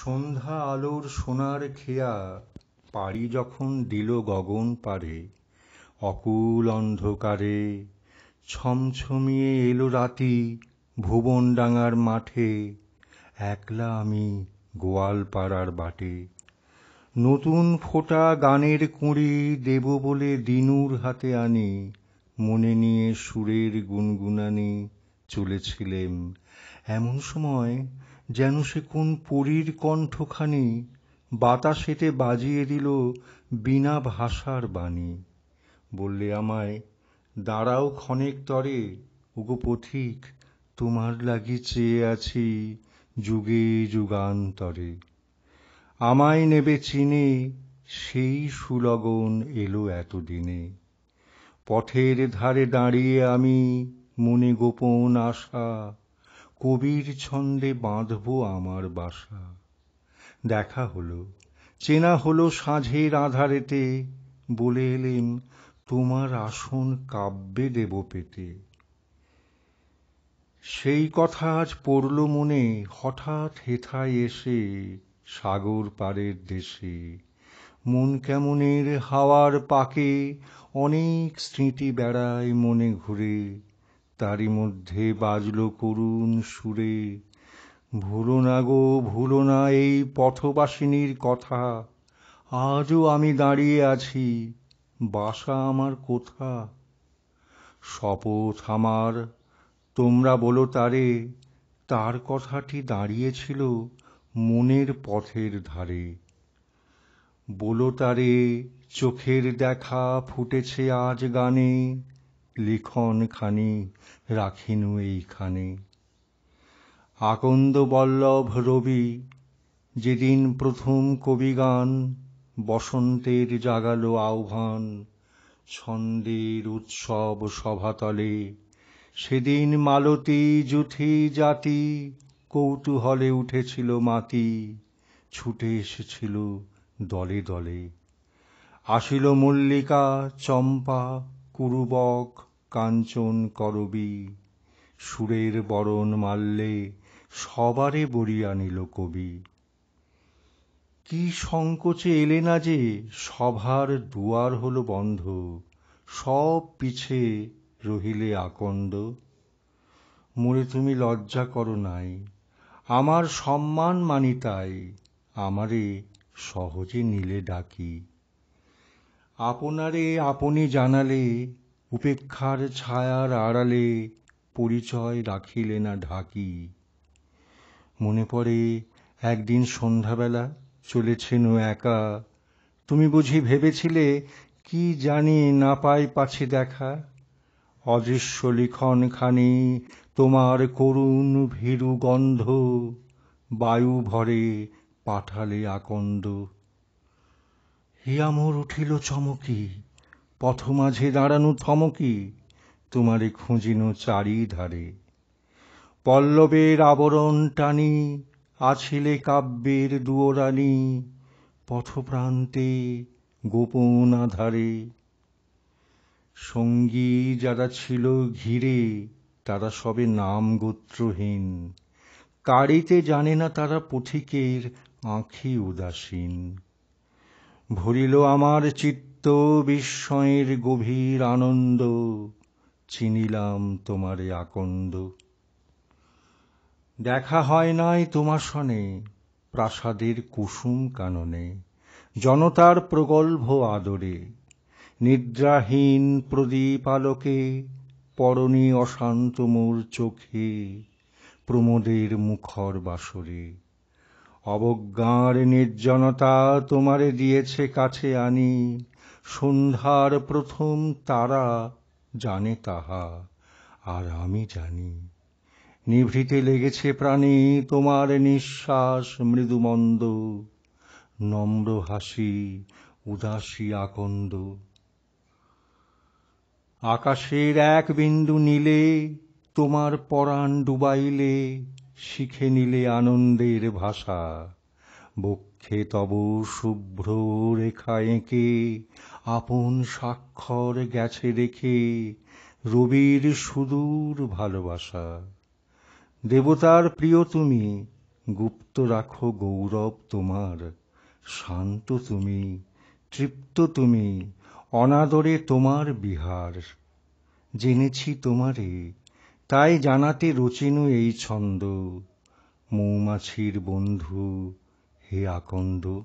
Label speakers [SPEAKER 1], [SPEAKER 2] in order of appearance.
[SPEAKER 1] সন্ধ্যা আলোর সোনার খেয়া পাড়ি যখন দিল গগন পারে অকুল অন্ধকারে ছমছমিয়ে এলো রাতি ভুবনডাঙার মাঠে একলা আমি গোয়ালপাড়ার বাটে নতুন ফোটা গানের কুঁড়ি দেব বলে দিনুর হাতে আনি মনে নিয়ে সুরের গুনগুনানি চলেছিলেম এমন সময় যেন সে কোন পরীর কণ্ঠখানি বাতাসেতে বাজিয়ে দিল বিনা ভাষার বাণী বললে আমায় দাঁড়াও ক্ষণেক তরে ওগো পথিক তোমার লাগি চেয়ে আছি যুগে যুগান্তরে আমায় নেবে চিনে সেই সুলগন এলো এতদিনে পথের ধারে দাঁড়িয়ে আমি মনে গোপন আশা কবির ছন্দে বাঁধব আমার বাসা দেখা হলো চেনা হলো সাঁঝের আধারেতে বলে এলেন তোমার আসন কাব্যে দেব পেতে সেই কথা আজ পড়ল মনে হঠাৎ হেথায় এসে সাগর পাড়ের দেশে মন কেমনের হাওয়ার পাকে অনেক স্মৃতি বেড়ায় মনে ঘুরে তারই মধ্যে বাজল করুণ সুরে ভুলো না গো ভুলো না এই পথবাসিনীর কথা আজও আমি দাঁড়িয়ে আছি বাসা আমার কোথা শপথ আমার তোমরা বলো তারে তার কথাটি দাঁড়িয়েছিল মনের পথের ধারে বলো তারে চোখের দেখা ফুটেছে আজ গানে লিখনখানি রাখিনু এইখানে আকন্দবল্লভ রবি যেদিন প্রথম কবিগান বসন্তের জাগালো আহ্বান ছন্দের উৎসব সভাতলে সেদিন মালতী যুথি জাতি কৌতূহলে উঠেছিল মাতি ছুটে এসেছিল দলে দলে আসিল মল্লিকা চম্পা কুরুবক কাঞ্চন করবি সুরের বরণ মারলে সবারে বরিয়া নিল কবি কি সংকোচে এলে না যে সভার দুয়ার হল বন্ধ সব পিছে রহিলে আকন্দ মোরে তুমি লজ্জা করো নাই আমার সম্মান মানি তাই আমারে সহজে নিলে ডাকি আপনারে আপনি জানালে উপেক্ষার ছায়ার আড়ালে পরিচয় রাখিলে না ঢাকি মনে পড়ে একদিন সন্ধ্যাবেলা চলেছেন একা তুমি বুঝি ভেবেছিলে কি জানি না পাই পাছে দেখা অদৃশ্য লিখন খানি তোমার করুণ ভীরু গন্ধ বায়ু ভরে পাঠালে আকন্দ হিয়ামর উঠিল চমকি পথমাঝে দাঁড়ানো থমকি তোমারে খুঁজিনো চারিধারে পল্লবের আবরণ টানি আছিলে কাব্যের দুয়োরানি পথপ্রান্তে গোপন আধারে সঙ্গী যারা ছিল ঘিরে তারা সবে নাম গোত্রহীন কারিতে জানে না তারা পথিকের আঁখি উদাসীন ভরিল আমার চিত্ত নিত্য বিস্ময়ের গভীর আনন্দ চিনিলাম তোমারে আকন্দ দেখা হয় নাই তোমাসনে প্রাসাদের কুসুম কাননে জনতার প্রগল্ভ আদরে নিদ্রাহীন প্রদীপ আলোকে পরনে অশান্ত মোর চোখে প্রমোদের মুখর বাসরে অবজ্ঞার নির্জনতা তোমারে দিয়েছে কাছে আনি সন্ধ্যার প্রথম তারা জানে তাহা আর আমি জানি নিভৃতে লেগেছে প্রাণে তোমার নিঃশ্বাস মৃদুমন্দ নম্র হাসি উদাসী আকন্দ আকাশের এক বিন্দু নীলে তোমার পরাণ ডুবাইলে শিখে নিলে আনন্দের ভাষা বুক দুঃখে তব শুভ্র রেখা এঁকে আপন স্বাক্ষর গেছে রেখে রবির সুদূর ভালোবাসা দেবতার প্রিয় তুমি গুপ্ত রাখো গৌরব তোমার শান্ত তুমি তৃপ্ত তুমি অনাদরে তোমার বিহার জেনেছি তোমারে তাই জানাতে রচিনু এই ছন্দ মৌমাছির বন্ধু हे आकंद